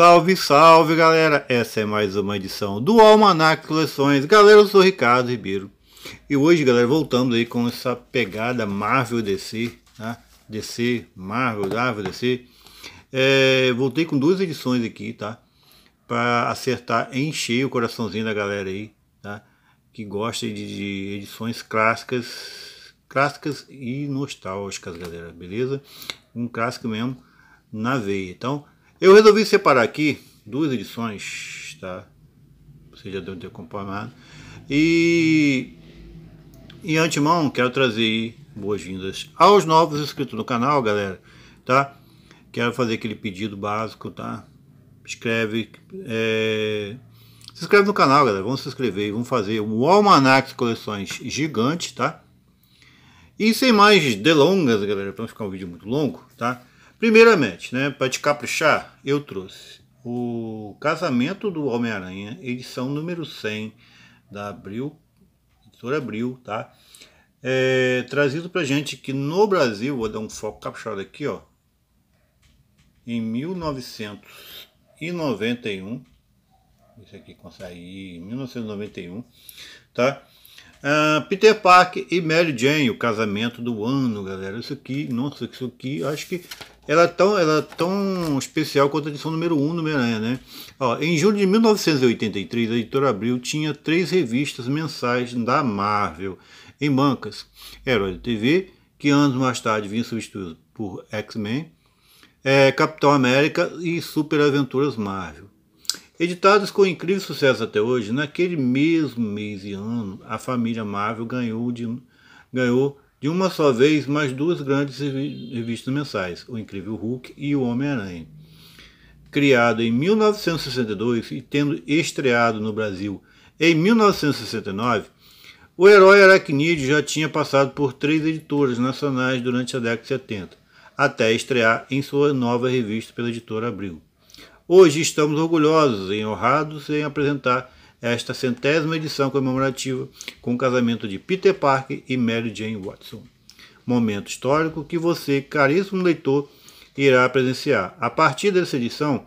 Salve, salve galera! Essa é mais uma edição do Almanac Coleções. Galera, eu sou Ricardo Ribeiro. E hoje, galera, voltando aí com essa pegada Marvel DC, tá? Né? DC, Marvel, Marvel DC. É, voltei com duas edições aqui, tá? Para acertar, encher o coraçãozinho da galera aí, tá? Que gosta de, de edições clássicas, clássicas e nostálgicas, galera, beleza? Um clássico mesmo na veia. Então, eu resolvi separar aqui duas edições, tá? Você já deu ter acompanhado. E em antemão, quero trazer boas-vindas aos novos inscritos no canal, galera, tá? Quero fazer aquele pedido básico, tá? Escreve, é... se inscreve no canal, galera. Vamos se inscrever, vamos fazer um almanac de coleções gigante, tá? E sem mais delongas, galera, para não ficar um vídeo muito longo, tá? Primeiramente, né, para te caprichar, eu trouxe o Casamento do Homem-Aranha, edição número 100 da Abril, editora Abril, tá? É, trazido para gente que no Brasil, vou dar um foco caprichado aqui, ó. Em 1991, isso aqui consegue, em 1991, tá? Uh, Peter Parker e Mary Jane, o casamento do ano, galera. Isso aqui, nossa, isso aqui, acho que ela é tão, ela é tão especial quanto a edição número 1 um do Homem-Aranha, né? Ó, em julho de 1983, a editora Abril tinha três revistas mensais da Marvel em bancas: Herói da TV, que anos mais tarde vinha substituído por X-Men, é, Capitão América e Super Aventuras Marvel. Editados com incrível sucesso até hoje, naquele mesmo mês e ano, a família Marvel ganhou de, ganhou de uma só vez mais duas grandes revistas mensais, O Incrível Hulk e O Homem-Aranha. Criado em 1962 e tendo estreado no Brasil em 1969, o herói aracnídeo já tinha passado por três editoras nacionais durante a década de 70, até estrear em sua nova revista pela editora Abril. Hoje estamos orgulhosos e honrados em apresentar esta centésima edição comemorativa com o casamento de Peter Parker e Mary Jane Watson. Momento histórico que você, caríssimo leitor, irá presenciar. A partir dessa edição,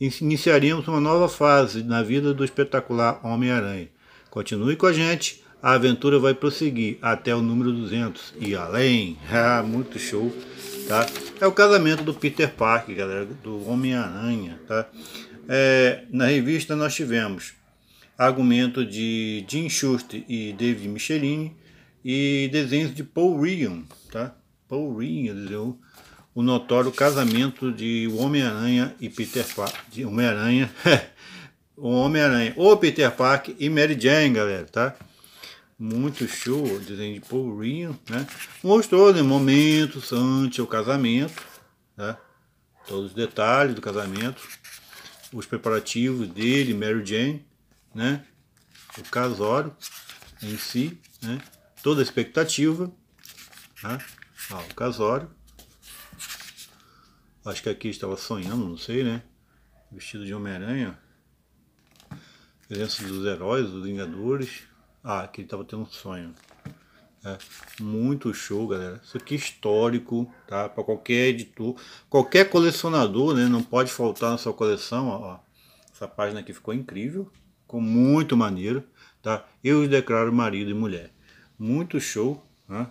iniciaríamos uma nova fase na vida do espetacular Homem-Aranha. Continue com a gente, a aventura vai prosseguir até o número 200 e além. Ah, muito show! tá? É o casamento do Peter Parker, galera, do Homem-Aranha, tá? É, na revista nós tivemos argumento de Jim Schuster e David Michelini e desenhos de Paul Ryan, tá? Paul Ryan desenhou o notório casamento de Homem-Aranha e Peter Parker, Homem-Aranha, o Homem-Aranha, ou Peter Parker e Mary Jane, galera, tá? muito show de Paul Rio, né? Mostrou né, momentos antes o casamento, né? Todos os detalhes do casamento, os preparativos dele, Mary Jane, né? O casório em si, né? Toda a expectativa, né? Ah, o casório. Acho que aqui estava sonhando, não sei, né? Vestido de Homem-Aranha. Presença dos heróis, dos Vingadores. Ah, que ele tava tendo um sonho. É, muito show, galera. Isso aqui é histórico, tá? Para qualquer editor, qualquer colecionador, né? Não pode faltar na sua coleção. Ó, Essa página aqui ficou incrível, ficou muito maneiro, tá? Eu os declaro marido e mulher. Muito show, né?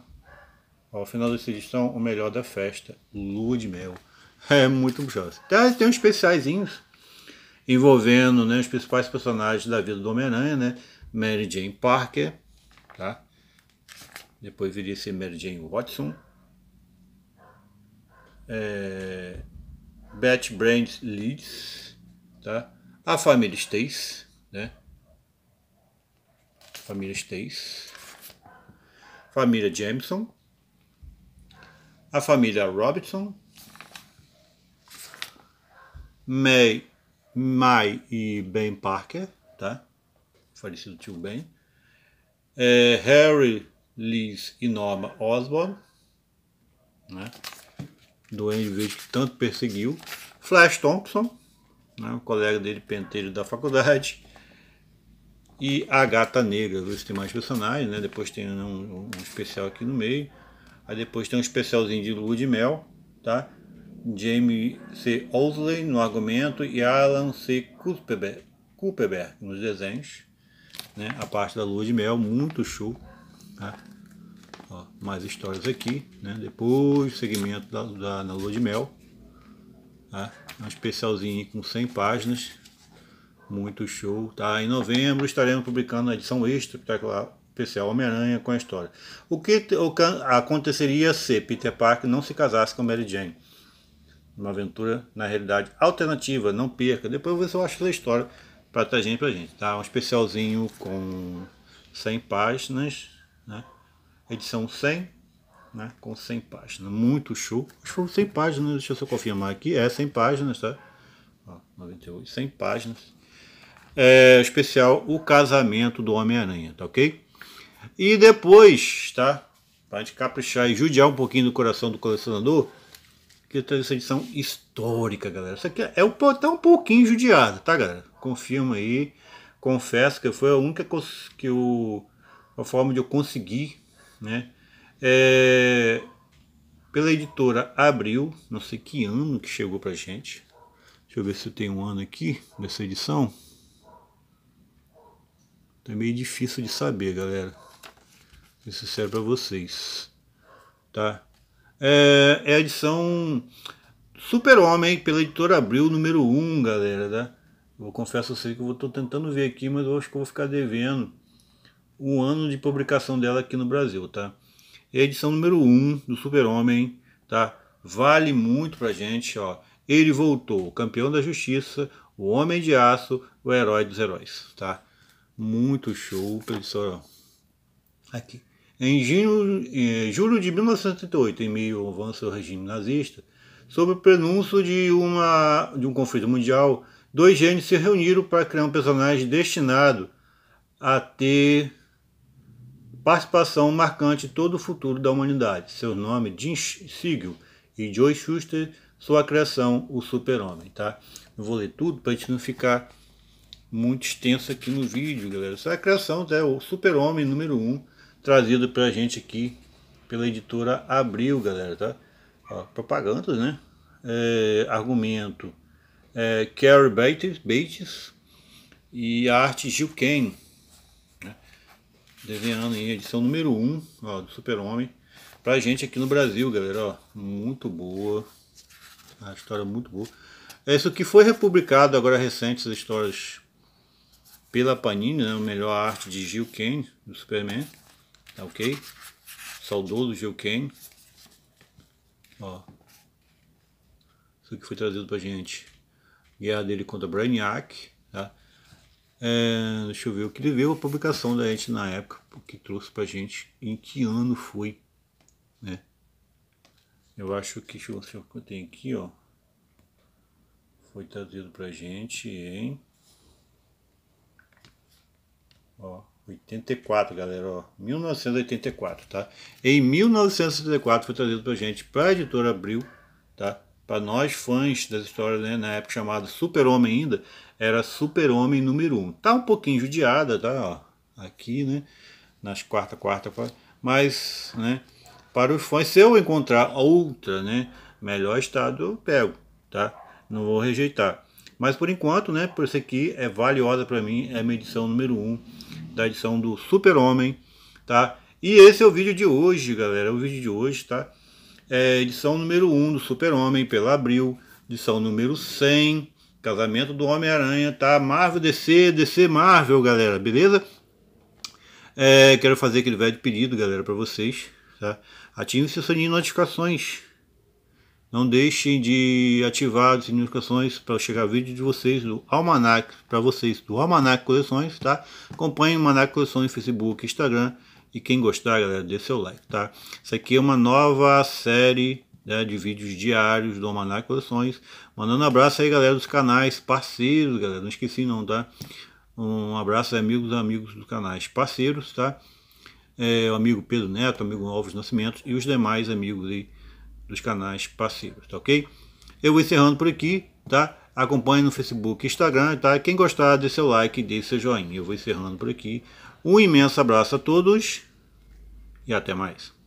Ao final dessa edição, o melhor da festa, lua de mel. É muito gostoso. Tá, tem uns especiais envolvendo né, os principais personagens da vida do Homem-Aranha, né? Mary Jane Parker, tá? Depois viria ser Mary Jane Watson. É, Beth Brand Leeds, tá? A família Stays, né? Família Stays. Família Jameson. A família Robinson. May, May e Ben Parker, tá? falecido tio Ben, é, Harry, Liz e Norma Osborne, né, Duende Verde que tanto perseguiu, Flash Thompson, né, um colega dele penteiro da faculdade, e a Gata Negra, os tem mais personagens, né, depois tem um, um, especial aqui no meio, aí depois tem um especialzinho de Lua de Mel, tá? Jamie C. Osley no argumento e Alan C. Kuperberg nos desenhos né? A parte da lua de mel, muito show. Tá? Ó, mais histórias aqui, né? Depois, segmento da, da, na lua de mel. Tá? Um especialzinho com 100 páginas. Muito show, tá? Em novembro estaremos publicando a edição extra, espetacular, especial Homem-Aranha com a história. O que aconteceria se Peter Parker não se casasse com Mary Jane? Uma aventura, na realidade, alternativa, não perca. Depois você acha a história para trazer para gente, tá? Um especialzinho com 100 páginas, né? Edição 100, né? Com 100 páginas, muito show. Acho que foram 100 páginas, deixa eu só confirmar aqui, é 100 páginas, tá? Ó, 98, 100 páginas. É, especial O Casamento do Homem-Aranha, tá ok? E depois, tá? Pra gente caprichar e judiar um pouquinho do coração do colecionador, que essa edição histórica, galera. Isso aqui é, é o tá um pouquinho judiado, tá, galera? Confirma aí. Confesso que foi a única que eu, a forma de eu conseguir, né? É, pela editora Abril, não sei que ano que chegou pra gente. Deixa eu ver se tem um ano aqui nessa edição. É meio difícil de saber, galera. Vou ser sincero pra vocês, tá? é, é a edição Super-Homem pela editora Abril, número 1, galera, tá? Eu confesso a vocês que eu estou tentando ver aqui, mas eu acho que eu vou ficar devendo o ano de publicação dela aqui no Brasil, tá? É a edição número 1 do Super-Homem, tá? Vale muito pra gente, ó. Ele voltou, o campeão da justiça, o homem de aço, o herói dos heróis, tá? Muito show, pessoal. Aqui. Em julho, em julho de 1938, em meio ao avanço do regime nazista, sob o prenúncio de, uma, de um conflito mundial, dois gênios se reuniram para criar um personagem destinado a ter participação marcante em todo o futuro da humanidade. Seu nome, Jim Siegel e Joe Schuster, sua criação, o super-homem, tá? vou ler tudo para a gente não ficar muito extenso aqui no vídeo, galera. Essa é a criação, tá? O super-homem número 1, um, trazido pra gente aqui pela editora Abril, galera, tá? Ó, propagandas, né? É, argumento é, Carrie Bates, Bates e a arte Gil Kane, né? desenhando em edição número 1 um, ó, do Super-Homem, pra gente aqui no Brasil, galera, ó, muito boa, a história muito boa. Isso aqui foi republicado agora recente, essas histórias pela Panini, né? o melhor arte de Gil Kane, do Superman, Tá ok? Saudoso Gil Ken. Ó. Isso aqui foi trazido pra gente. Guerra dele contra Brainiac. Tá? É, deixa eu ver o que ele veio a publicação da gente na época, o que trouxe pra gente, em que ano foi, né? Eu acho que, deixa eu ver o que eu tenho aqui, ó. Foi trazido pra gente em... Ó. 84, galera, ó, 1984, tá? Em 1974 foi trazido pra gente, pra editora Abril, tá? Pra nós fãs das histórias, né, na época chamada Super-Homem ainda, era Super-Homem número 1. Tá um pouquinho judiada, tá, ó, aqui, né, nas quarta, quarta, mas, né, para os fãs, se eu encontrar outra, né, melhor estado, eu pego, tá? Não vou rejeitar. Mas por enquanto, né, por isso aqui é valiosa para mim, é a minha edição número 1 da edição do Super-Homem, tá? E esse é o vídeo de hoje, galera, é o vídeo de hoje, tá? É edição número 1 do Super-Homem, pela Abril, edição número 100, Casamento do Homem-Aranha, tá? Marvel DC, DC Marvel, galera, beleza? É, quero fazer aquele velho pedido, galera, para vocês, tá? Ative o seu sininho de notificações, não deixem de ativar as notificações para chegar vídeo de vocês do Almanac, para vocês do Almanac Coleções, tá? Acompanhe o Almanac Coleções no Facebook, Instagram. E quem gostar, galera, dê seu like, tá? Isso aqui é uma nova série né, de vídeos diários do Almanac Coleções. Mandando um abraço aí, galera, dos canais parceiros, galera. Não esqueci não, tá? Um abraço, amigos e amigos dos canais parceiros, tá? É, o amigo Pedro Neto, o amigo Alves Nascimento e os demais amigos aí dos canais passivos, tá ok? Eu vou encerrando por aqui, tá? Acompanhe no Facebook Instagram, tá? Quem gostar, dê seu like, dê seu joinha. Eu vou encerrando por aqui. Um imenso abraço a todos e até mais.